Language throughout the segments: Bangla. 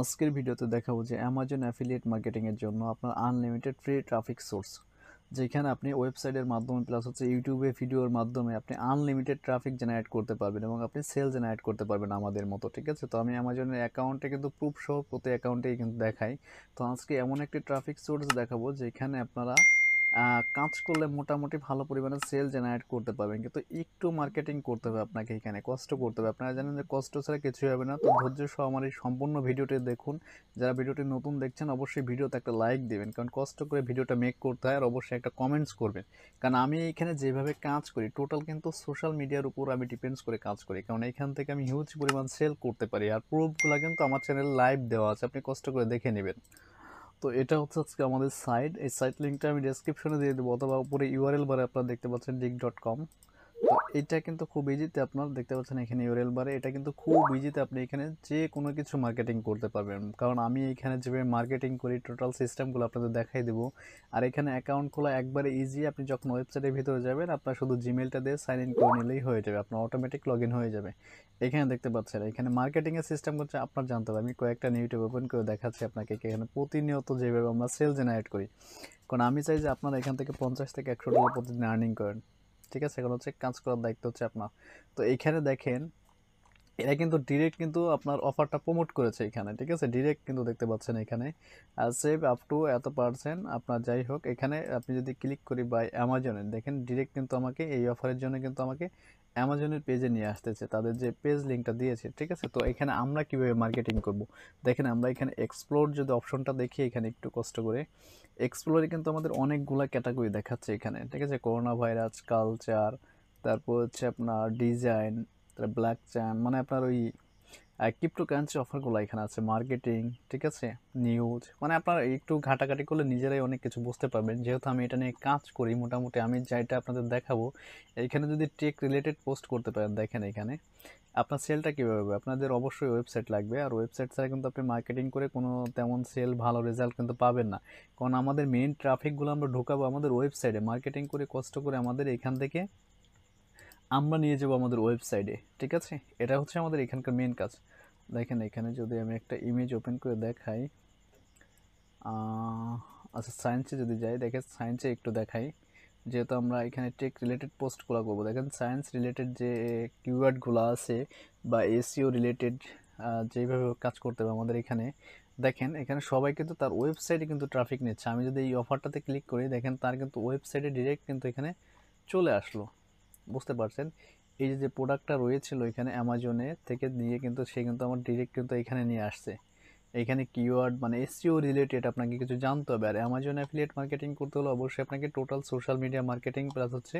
আজকের ভিডিওতে দেখাবো যে অ্যামাজন অ্যাফিলিয়েট মার্কেটিংয়ের জন্য আপনার আনলিমিটেড ফ্রি ট্রাফিক সোর্স যেখানে আপনি ওয়েবসাইটের মাধ্যমে প্লাস হচ্ছে ইউটিউবে ভিডিওর মাধ্যমে আপনি আনলিমিটেড ট্রাফিক জেনারেট করতে পারবেন এবং আপনি সেল জেনারেট করতে পারবেন আমাদের মতো ঠিক আছে তো আমি অ্যামাজনের অ্যাকাউন্টে কিন্তু প্রুফ সহ প্রতি অ্যাকাউন্টেই কিন্তু দেখাই তো আজকে এমন একটি ট্রাফিক সোর্স দেখাবো যেখানে আপনারা কাজ করলে মোটামুটি ভালো পরিমাণে সেল জেনারেট করতে পারবেন কিন্তু একটু মার্কেটিং করতে হবে আপনাকে এখানে কষ্ট করতে হবে আপনারা জানেন যে কষ্ট ছাড়া কিছুই হবে না তো ধৈর্য সহ আমার এই সম্পূর্ণ ভিডিওটি দেখুন যারা ভিডিওটি নতুন দেখছেন অবশ্যই ভিডিওতে একটা লাইক দেবেন কারণ কষ্ট করে ভিডিওটা মেক করতে হয় আর অবশ্যই একটা কমেন্টস করবেন কারণ আমি এখানে যেভাবে কাজ করি টোটাল কিন্তু সোশ্যাল মিডিয়ার উপর আমি ডিপেন্ডস করে কাজ করি কারণ এখান থেকে আমি হিউজ পরিমাণ সেল করতে পারি আর প্রুফগুলো কিন্তু আমার চ্যানেলে লাইভ দেওয়া আছে আপনি কষ্ট করে দেখে নেবেন তো এটা হচ্ছে আজকে আমাদের সাইট এই সাইট লিঙ্কটা আমি ডেসক্রিপশনে দিয়ে দেবো অথবা উপরে ইউআরএল বারে আপনারা দেখতে পাচ্ছেন ডিক ডট কম তো এটা কিন্তু খুব ইজিতে আপনার দেখতে পাচ্ছেন এখানে ইউরেল বারে এটা কিন্তু খুব ইজিতে আপনি এখানে যে কোনো কিছু মার্কেটিং করতে পারবেন কারণ আমি এখানে যেভাবে মার্কেটিং করি টোটাল সিস্টেমগুলো আপনাদের দেখাই দেবো আর এখানে অ্যাকাউন্ট খোলা একবারে ইজি আপনি যখন ওয়েবসাইটের ভিতরে যাবেন আপনার শুধু জিমেলটা দিয়ে সাইন ইন করে নিলেই হয়ে যাবে আপনার অটোমেটিক লগ ইন হয়ে যাবে এখানে দেখতে পাচ্ছেন এখানে মার্কেটিংয়ের সিস্টেম হচ্ছে আপনার জানতে হবে আমি কয়েকটা ইউটিউব ওপেন করে দেখাচ্ছি আপনাকে এখানে প্রতিনিয়ত যেভাবে আমরা সেল জেনারেট করি কারণ আমি চাই যে আপনারা এখান থেকে পঞ্চাশ থেকে একশো ডলার প্রতিদিন আর্নিং করেন ঠিক আছে এখন হচ্ছে কাজ করার দায়িত্ব হচ্ছে আপনার তো এইখানে দেখেন এরা কিন্তু ডিরেক্ট কিন্তু আপনার অফারটা প্রমোট করেছে এখানে ঠিক আছে ডিরেক্ট কিন্তু দেখতে পাচ্ছেন এখানে সেভ আপ টু এত পার্সেন্ট আপনার যাই হোক এখানে আপনি যদি ক্লিক করি বাই অ্যামাজনে দেখেন ডিরেক্ট কিন্তু আমাকে এই অফারের জন্য কিন্তু আমাকে অ্যামাজনের পেজে নিয়ে আসতেছে তাদের যে পেজ লিঙ্কটা দিয়েছে ঠিক আছে তো এখানে আমরা কিভাবে মার্কেটিং করব দেখেন আমরা এখানে এক্সপ্লোর যদি অপশনটা দেখি এখানে একটু কষ্ট করে এক্সপ্লোরে কিন্তু আমাদের অনেকগুলো ক্যাটাগরি দেখাচ্ছে এখানে ঠিক আছে করোনা ভাইরাস কালচার তারপর হচ্ছে আপনার ডিজাইন তারপর ব্ল্যাক চ্যান মানে আপনার ওই ক্রিপ্টো কারেন্সি অফারগুলো এখানে আছে মার্কেটিং ঠিক আছে নিউজ মানে আপনারা একটু ঘাটাঘাটি করলে নিজেরাই অনেক কিছু বুঝতে পারবেন যেহেতু আমি এটা নিয়ে কাজ করি মোটামুটি আমি যেটা আপনাদের দেখাবো এখানে যদি টেক রিলেটেড পোস্ট করতে পারেন দেখেন এখানে আপনার সেলটা কীভাবে হবে আপনাদের অবশ্যই ওয়েবসাইট লাগবে আর ওয়েবসাইট ছাড়া কিন্তু আপনি মার্কেটিং করে কোনো তেমন সেল ভালো রেজাল্ট কিন্তু পাবেন না কারণ আমাদের মেন ট্রাফিকগুলো আমরা ঢোকাবো আমাদের ওয়েবসাইটে মার্কেটিং করে কষ্ট করে আমাদের এখান থেকে আমরা নিয়ে যাবো আমাদের ওয়েবসাইটে ঠিক আছে এটা হচ্ছে আমাদের এখানকার মেন কাজ দেখেন এখানে যদি আমি একটা ইমেজ ওপেন করে দেখাই আচ্ছা সায়েন্সে যদি যাই দেখেন সায়েন্সে একটু দেখাই যেহেতু আমরা এখানে টেক রিলেটেড পোস্টগুলো করবো দেখেন সায়েন্স রিলেটেড যে কিওয়ার্ডগুলো আছে বা এসিও রিলেটেড e যেভাবে কাজ করতে হবে আমাদের এখানে দেখেন এখানে সবাই কিন্তু তার ওয়েবসাইটে কিন্তু ট্রাফিক নিচ্ছে আমি যদি এই অফারটাতে ক্লিক করি দেখেন তার কিন্তু ওয়েবসাইটে ডিরেক্ট কিন্তু এখানে চলে আসলো বুঝতে পারছেন এই যে প্রোডাক্টটা রয়েছিল এখানে অ্যামাজনে থেকে নিয়ে কিন্তু সে কিন্তু আমার ডিরেক্ট কিন্তু এখানে নিয়ে আসছে এখানে কিওয়ার্ড মানে এসিও রিলেটেড e আপনাকে কিছু জানতে হবে আর অ্যামাজন অ্যাফিলিয়েট মার্কেটিং করতে হলে অবশ্যই আপনাকে total social media marketing plus হচ্ছে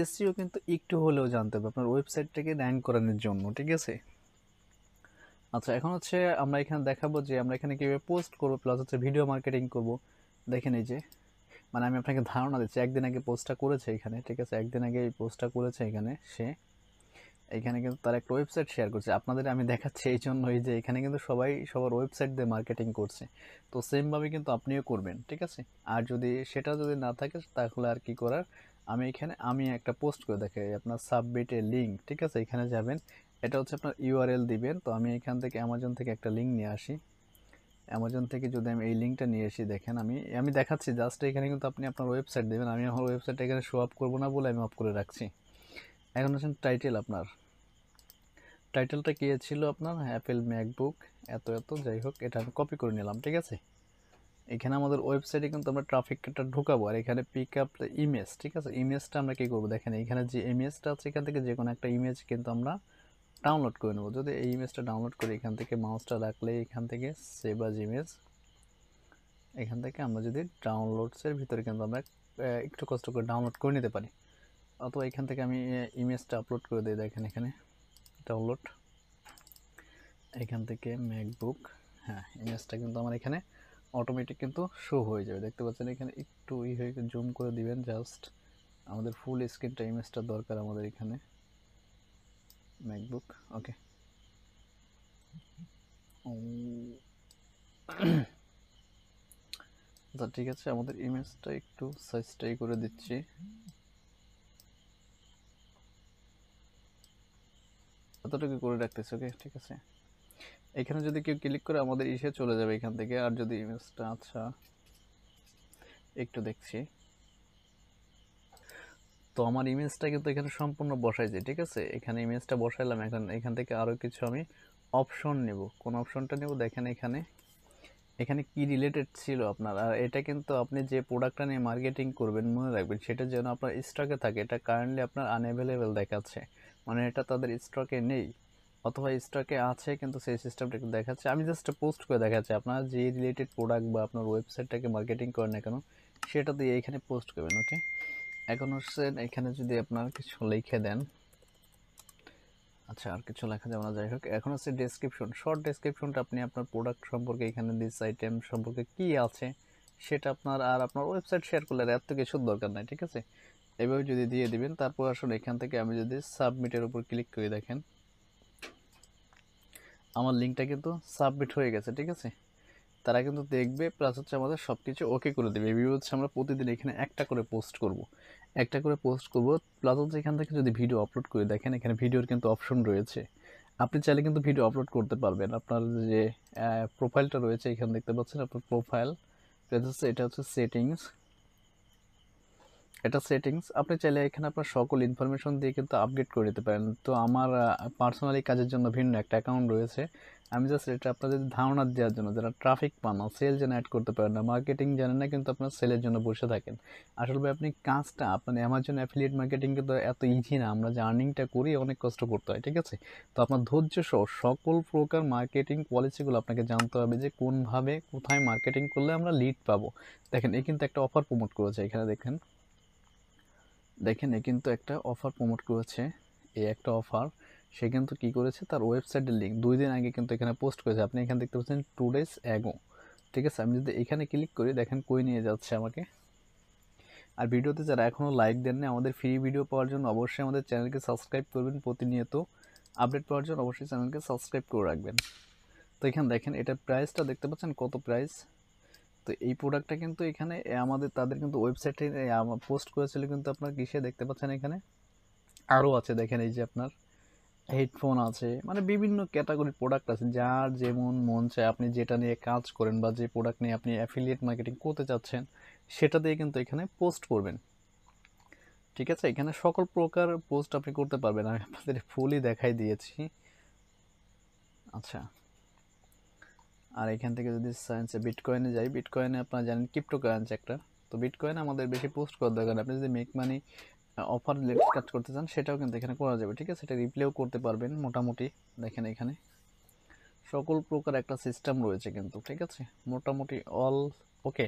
এসিও e কিন্তু একটু হলেও জানতে হবে আপনার ওয়েবসাইটটাকে র্যাঙ্ক করানোর জন্য ঠিক আছে আচ্ছা এখন হচ্ছে আমরা এখানে দেখাবো যে আমরা এখানে কীভাবে পোস্ট করবো প্লাস হচ্ছে ভিডিও মার্কেটিং করবো দেখেন এই যে মানে আমি আপনাকে ধারণা দিচ্ছি একদিন আগে পোস্টটা করেছে এখানে ঠিক আছে একদিন আগে এই পোস্টটা করেছে এখানে সে এখানে কিন্তু তার একটা ওয়েবসাইট শেয়ার করছে আপনাদের আমি দেখাচ্ছি এই জন্যই যে এখানে কিন্তু সবাই সবার ওয়েবসাইট দিয়ে মার্কেটিং করছে তো সেমভাবে কিন্তু আপনিও করবেন ঠিক আছে আর যদি সেটা যদি না থাকে তাহলে আর কি করার আমি এখানে আমি একটা পোস্ট করে দেখাই আপনার সাবমিটের লিঙ্ক ঠিক আছে এখানে যাবেন এটা হচ্ছে আপনার ইউআরএল দিবেন তো আমি এখান থেকে অ্যামাজন থেকে একটা লিঙ্ক নিয়ে আসি অ্যামাজন থেকে যদি আমি এই লিঙ্কটা নিয়ে এসে দেখেন আমি আমি দেখাচ্ছি জাস্ট এখানে কিন্তু আপনি আপনার ওয়েবসাইট দেবেন আমি আমার ওয়েবসাইটটা এখানে শো আপ করবো না বলে আমি অফ করে রাখছি এখন হচ্ছেন টাইটেল আপনার টাইটেলটা কী ছিল আপনার অ্যাপেল ম্যাকবুক এত এত যাই হোক এটা আমি কপি করে নিলাম ঠিক আছে এখানে আমাদের ওয়েবসাইটে কিন্তু আমরা ট্রাফিকটা ঢুকাবো আর এখানে পিক আপ ইমেজ ঠিক আছে ইমেজটা আমরা কী করবো দেখেন এখানে যে ইমেজটা আছে এখান থেকে যে কোনো একটা ইমেজ কিন্তু আমরা ডাউনলোড করে নেব যদি এই ইমেজটা ডাউনলোড করে এখান থেকে মাউসটা রাখলে এখান থেকে সেভ আজ ইমেজ এখান থেকে আমরা যদি ডাউনলোডসের ভিতরে কিন্তু আমরা একটু কষ্ট করে ডাউনলোড করে নিতে পারি অথবা এখান থেকে আমি ইমেজটা আপলোড করে দিই দেখেন এখানে ডাউনলোড এখান থেকে ম্যাকবুক হ্যাঁ ইমেজটা কিন্তু আমার এখানে অটোমেটিক কিন্তু শো হয়ে যাবে দেখতে পাচ্ছেন এখানে একটু ই হয়ে জুম করে দিবেন জাস্ট আমাদের ফুল স্ক্রিনটা ইমেজটা দরকার আমাদের এখানে macbook okay আচ্ছা ঠিক আছে আমাদের ইমেজটা একটু সাইজটাই করে দিচ্ছি এতটুকু করে রাখতেছি ওকে ঠিক আছে এখানে যদি কেউ ক্লিক করে আমাদের ইসে চলে যাবে এখান থেকে আর যদি ইমেজটা আচ্ছা একটু দেখছি তো আমার ইমেজটা কিন্তু এখানে সম্পূর্ণ বসাইছে ঠিক আছে এখানে ইমেজটা বসাইলাম এখন এখান থেকে আরও কিছু আমি অপশন নেব কোন অপশনটা নেব দেখেন এখানে এখানে কি রিলেটেড ছিল আপনার আর এটা কিন্তু আপনি যে প্রোডাক্টটা নিয়ে মার্কেটিং করবেন মনে রাখবেন সেটা যেন আপনার স্টকে থাকে এটা কারেন্টলি আপনার আনএভেলেবেল দেখাচ্ছে মানে এটা তাদের স্টকে নেই অথবা স্টকে আছে কিন্তু সেই সিস্টেমটা একটু দেখাচ্ছে আমি জাস্ট পোস্ট করে দেখাচ্ছি আপনার যে রিলেটেড প্রোডাক্ট বা আপনার ওয়েবসাইটটাকে মার্কেটিং করেন না কেন সেটা দিয়ে এখানে পোস্ট করবেন ওকে এখন হচ্ছে এখানে যদি আপনার কিছু লিখে দেন আচ্ছা আর কিছু লেখা যাবে না যাই হোক এখন হচ্ছে ডেসক্রিপশন শর্ট ডেসক্রিপশনটা আপনি আপনার প্রোডাক্ট সম্পর্কে এখানে দিস আইটেম সম্পর্কে কি আছে সেটা আপনার আর আপনার ওয়েবসাইট শেয়ার করলে এত কিছু দরকার নাই ঠিক আছে এভাবে যদি দিয়ে দিবেন তারপর আসলে এখান থেকে আমি যদি সাবমিটের উপর ক্লিক করে দেখেন আমার লিঙ্কটা কিন্তু সাবমিট হয়ে গেছে ঠিক আছে তারা কিন্তু দেখবে প্লাস হচ্ছে আমাদের সব কিছু ওকে করে দেবে ভিডিও হচ্ছে আমরা প্রতিদিন এখানে একটা করে পোস্ট করব। একটা করে পোস্ট করব প্লাস হচ্ছে এখান থেকে যদি ভিডিও আপলোড করে দেখেন এখানে ভিডিওর কিন্তু অপশন রয়েছে আপনি চাইলে কিন্তু ভিডিও আপলোড করতে পারবেন আপনার যে প্রোফাইলটা রয়েছে এখানে দেখতে পাচ্ছেন আপনার প্রোফাইল হচ্ছে এটা হচ্ছে সেটিংস এটা সেটিংস আপনি চাইলে এখানে আপনার সকল ইনফরমেশন দিয়ে কিন্তু আপডেট করে দিতে পারেন তো আমার পার্সোনালি কাজের জন্য ভিন্ন একটা অ্যাকাউন্ট রয়েছে আমি জাস্ট এটা আপনাদের ধারণা দেওয়ার জন্য যারা ট্রাফিক পান না সেল অ্যাড করতে পারেন না মার্কেটিং জানেন না কিন্তু আপনার সেলের জন্য বসে থাকেন আসলে ভাই আপনি কাজটা আপনার অ্যামাজন অ্যাফিলিয়েট মার্কেটিং কিন্তু এত ইজি না আমরা যে আর্নিংটা করি অনেক কষ্ট করতে হয় ঠিক আছে তো আপনার ধৈর্য সহ সকল প্রকার মার্কেটিং পলিসিগুলো আপনাকে জানতে হবে যে কোনভাবে কোথায় মার্কেটিং করলে আমরা লিড পাবো দেখেন এ কিন্তু একটা অফার প্রমোট করেছে এখানে দেখেন দেখেন এ কিন্তু একটা অফার প্রমোট করেছে এই একটা অফার সে কিন্তু কী করেছে তার ওয়েবসাইটের লিঙ্ক দুই দিন আগে কিন্তু এখানে পোস্ট করেছে আপনি এখানে দেখতে পাচ্ছেন টু ডেজ অ্যাগো ঠিক আছে আমি যদি এখানে ক্লিক করি দেখেন কই নিয়ে যাচ্ছে আমাকে আর ভিডিওতে যারা এখনও লাইক দেননি আমাদের ফ্রি ভিডিও পাওয়ার জন্য অবশ্যই আমাদের চ্যানেলকে সাবস্ক্রাইব করবেন প্রতিনিয়ত আপডেট পাওয়ার জন্য অবশ্যই চ্যানেলকে সাবস্ক্রাইব করে রাখবেন তো এখানে দেখেন এটার প্রাইসটা দেখতে পাচ্ছেন কত প্রাইস তো এই প্রোডাক্টটা কিন্তু এখানে আমাদের তাদের কিন্তু ওয়েবসাইটে পোস্ট করেছিল কিন্তু আপনার কিসে দেখতে পাচ্ছেন এখানে আরও আছে দেখেন এই যে আপনার হেডফোন আছে মানে বিভিন্ন ক্যাটাগরি প্রোডাক্ট আছে যার যেমন মন চায় আপনি যেটা নিয়ে কাজ করেন বা যে প্রোডাক্ট নিয়ে আপনি অ্যাফিলিয়েট মার্কেটিং করতে চাচ্ছেন সেটা দিয়ে কিন্তু এখানে পোস্ট করবেন ঠিক আছে এখানে সকল প্রকার পোস্ট আপনি করতে পারবেন আমি আপনাদের ফুলই দেখাই দিয়েছি আচ্ছা আর এখান থেকে যদি সায়েন্সে বিটকয়েনে যাই বিটকয়েনে আপনারা জানেন ক্রিপ্টো কারেন্সি একটা তো বিটকয়েন আমাদের বেশি পোস্ট করার দরকার আপনি যদি মেক মানি অফার লেটেস্ট কাজ করতে চান সেটাও কিন্তু এখানে করা যাবে ঠিক আছে সেটা রিপ্লেও করতে পারবেন মোটামুটি দেখেন এখানে সকল প্রকার একটা সিস্টেম রয়েছে কিন্তু ঠিক আছে মোটামুটি অল ওকে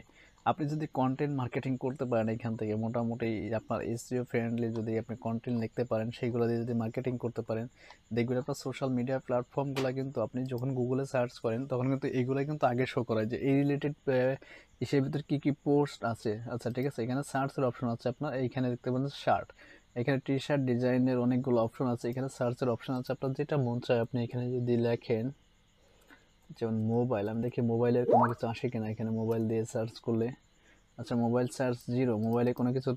আপনি যদি কন্টেন্ট মার্কেটিং করতে পারেন এখান থেকে মোটামুটি আপনার এসিও ফ্রেন্ডলি যদি আপনি কন্টেন্ট লিখতে পারেন সেইগুলো দিয়ে যদি মার্কেটিং করতে পারেন দেখবেন আপনার সোশ্যাল মিডিয়া প্ল্যাটফর্মগুলো কিন্তু আপনি যখন গুগলে সার্চ করেন তখন কিন্তু এইগুলো কিন্তু আগে শো করায় যে এই রিলেটেড এসের ভিতরে কী কী পোস্ট আছে আচ্ছা ঠিক আছে এখানে সার্চের অপশন আছে আপনার এইখানে দেখতে পারেন শার্ট এখানে টি শার্ট ডিজাইনের অনেকগুলো অপশন আছে এখানে সার্চের অপশন আছে আপনার যেটা মন চায় আপনি এখানে যদি লেখেন যেমন মোবাইল আমি দেখি মোবাইলের কোনো কিছু আসে কিনা এখানে মোবাইল দিয়ে সার্চ করলে আচ্ছা মোবাইল সার্চ জিরো মোবাইলে কোনো কিছু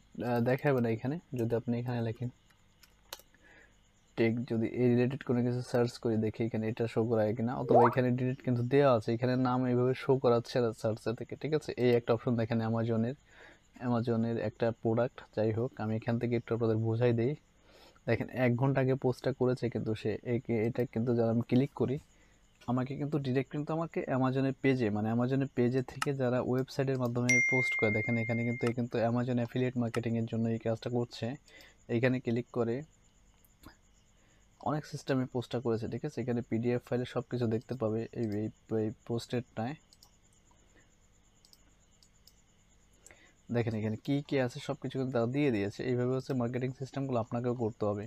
দেখাবে না এখানে যদি আপনি এখানে লেখেন টেক যদি এই রিলেটেড কোনো কিছু সার্চ করি দেখি এখানে এটা শো হয় কিনা অথবা এখানে ডিলিট কিন্তু দেওয়া আছে এখানে নাম এইভাবে শো করাচ্ছে সার্চে থেকে ঠিক আছে এই একটা অপশন দেখেন অ্যামাজনের অ্যামাজনের একটা প্রোডাক্ট যাই হোক আমি এখান থেকে একটু আপনাদের বোঝাই দিই দেখেন এক ঘন্টা আগে পোস্টটা করেছে কিন্তু সে এটা কিন্তু যারা আমি ক্লিক করি আমাকে কিন্তু ডিরেক্ট কিন্তু আমাকে অ্যামাজনের পেজে মানে অ্যামাজনের পেজে থেকে যারা ওয়েবসাইটের মাধ্যমে পোস্ট করে দেখেন এখানে কিন্তু এ কিন্তু অ্যামাজন অ্যাফিলিয়েট মার্কেটিংয়ের জন্য এই কাজটা করছে এইখানে ক্লিক করে অনেক সিস্টেমে পোস্টটা করেছে ঠিক আছে এখানে পিডিএফ ফাইলে সব কিছু দেখতে পাবে এই এই পোস্টেরটায় দেখেন এখানে কী কী আছে সব কিছু কিন্তু দিয়ে দিয়েছে এইভাবে হচ্ছে মার্কেটিং সিস্টেমগুলো আপনাকেও করতে হবে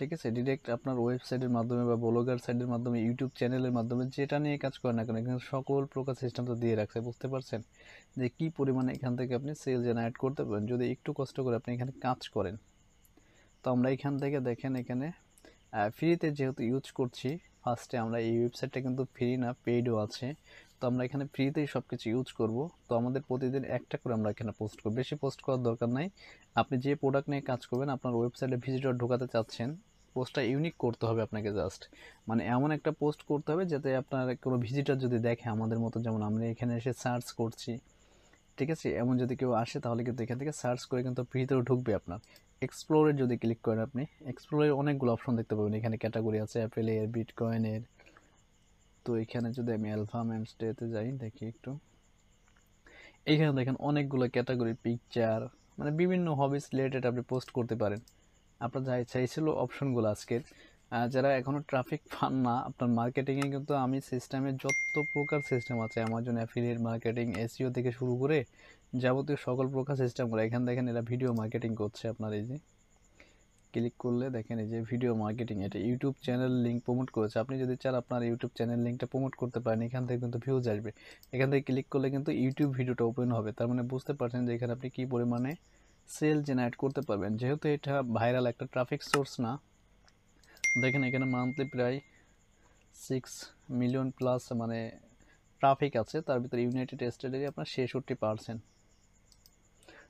ঠিক আছে ডিরেক্ট আপনার ওয়েবসাইটের মাধ্যমে বা ব্লগার সাইটের মাধ্যমে ইউটিউব চ্যানেলের মাধ্যমে যেটা নিয়ে কাজ করেন না কেন এখানে সকল প্রকার সিস্টেম তো দিয়ে রাখছে বুঝতে পারছেন যে কি পরিমাণে এখান থেকে আপনি সেল জেনারেট করতে পারেন যদি একটু কষ্ট করে আপনি এখানে কাজ করেন তো আমরা এখান থেকে দেখেন এখানে ফ্রিতে যেহেতু ইউজ করছি ফার্স্টে আমরা এই ওয়েবসাইটটা কিন্তু ফ্রি না পেইডও আছে তো আমরা এখানে ফ্রিতেই সব কিছু ইউজ করবো তো আমাদের প্রতিদিন একটা করে আমরা এখানে পোস্ট করব বেশি পোস্ট করার দরকার নাই আপনি যে প্রোডাক্ট নিয়ে কাজ করবেন আপনার ওয়েবসাইটে ভিজিটর ঢোকাতে চাচ্ছেন পোস্টটা ইউনিক করতে হবে আপনাকে জাস্ট মানে এমন একটা পোস্ট করতে হবে যাতে আপনার কোনো ভিজিটার যদি দেখে আমাদের মতো যেমন আমরা এখানে এসে সার্চ করছি ঠিক আছে এমন যদি কেউ আসে তাহলে কিন্তু এখান থেকে সার্চ করে কিন্তু ফ্রিতেও ঢুকবে আপনার এক্সপ্লোরে যদি ক্লিক করেন আপনি এক্সপ্লোরের অনেকগুলো অপশন দেখতে পাবেন এখানে ক্যাটাগরি আছে অ্যাপেলের বিটকয়েনের তো এখানে যদি আমি অ্যালফা মেমস স্টেতে যাই দেখি একটু এইখানে দেখেন অনেকগুলো ক্যাটাগরি পিকচার মানে বিভিন্ন হবিস রিলেটেড আপনি পোস্ট করতে পারেন আপনার যাই চাইছিল অপশনগুলো আজকের যারা এখনও ট্রাফিক ফান না আপনার মার্কেটিংয়ে কিন্তু আমি সিস্টেমে যত প্রকার সিস্টেম আছে অ্যামাজন অ্যাফিলিয়েট মার্কেটিং এসিও থেকে শুরু করে যাবতীয় সকল প্রকার সিস্টেমগুলো এখানে দেখেন এরা ভিডিও মার্কেটিং করছে আপনার এই যে ক্লিক করলে দেখেন এই যে ভিডিও মার্কেটিং এটা ইউটিউব চ্যানেল লিঙ্ক প্রমোট করেছে আপনি যদি চান আপনার ইউটিউব চ্যানেল লিঙ্কটা প্রমোট করতে পারেন এখান থেকে কিন্তু ভিউজ আসবে এখান থেকে ক্লিক করলে কিন্তু ইউটিউব ভিডিওটা ওপেন হবে তার মানে বুঝতে পারছেন যে এখানে আপনি কী পরিমাণে সেল জেনারেট করতে পারবেন যেহেতু এটা ভাইরাল একটা ট্রাফিক সোর্স না দেখেন এখানে মান্থলি প্রায় সিক্স মিলিয়ন প্লাস মানে ট্রাফিক আছে তার ভিতরে ইউনাইটেড স্টেটেরই আপনার ছেষট্টি পার্সেন্ট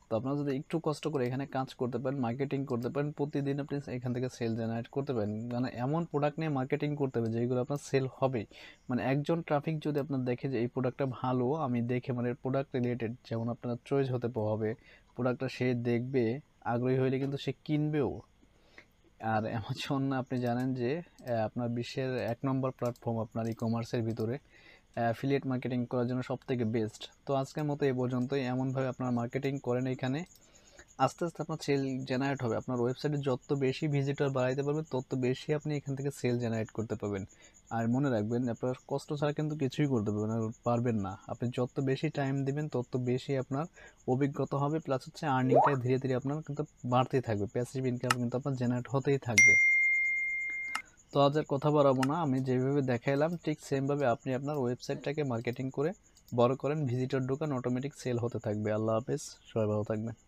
তো আপনারা যদি একটু কষ্ট করে এখানে কাজ করতে পারেন মার্কেটিং করতে পারেন প্রতিদিন আপনি এখান থেকে সেল জেনারেট করতে পারেন মানে এমন প্রোডাক্ট নিয়ে মার্কেটিং করতে হবে যেগুলো আপনার সেল হবে মানে একজন ট্রাফিক যদি আপনার দেখে যে এই প্রোডাক্টটা ভালো আমি দেখে মানে প্রোডাক্ট রিলেটেড যেমন আপনার চয়েস হতে হবে প্রোডাক্টটা সে দেখবে আগ্রহী হইলে কিন্তু সে কিনবেও আর অ্যামাজন আপনি জানেন যে আপনার বিশ্বের এক নম্বর প্ল্যাটফর্ম আপনার ই কমার্সের ভিতরে অ্যাফিলিয়েট মার্কেটিং করার জন্য সবথেকে বেস্ট তো আজকের মতো এ পর্যন্তই এমনভাবে আপনার মার্কেটিং করেন এখানে আস্তে আস্তে আপনার সেল জেনারেট হবে আপনার ওয়েবসাইটে যত বেশি ভিজিটর বাড়াইতে পারবেন তত বেশি আপনি এখান থেকে সেল জেনারেট করতে পারবেন আর মনে রাখবেন আপনার কষ্ট ছাড়া কিন্তু কিছুই করতে পারবেন আর পারবেন না আপনি যত বেশি টাইম দেবেন তত বেশি আপনার অভিজ্ঞতা হবে প্লাস হচ্ছে আর্নিংটা ধীরে ধীরে আপনার কিন্তু বাড়তেই থাকবে প্যাসিভ ইনকাম কিন্তু আপনার জেনারেট হতেই থাকবে তো আজ আর কথা বাড়াবো না আমি যেভাবে দেখাইলাম ঠিক সেমভাবে আপনি আপনার ওয়েবসাইটটাকে মার্কেটিং করে বড় করেন ভিজিটর ঢোকান অটোমেটিক সেল হতে থাকবে আল্লাহ হাফেজ সবাই ভালো থাকবেন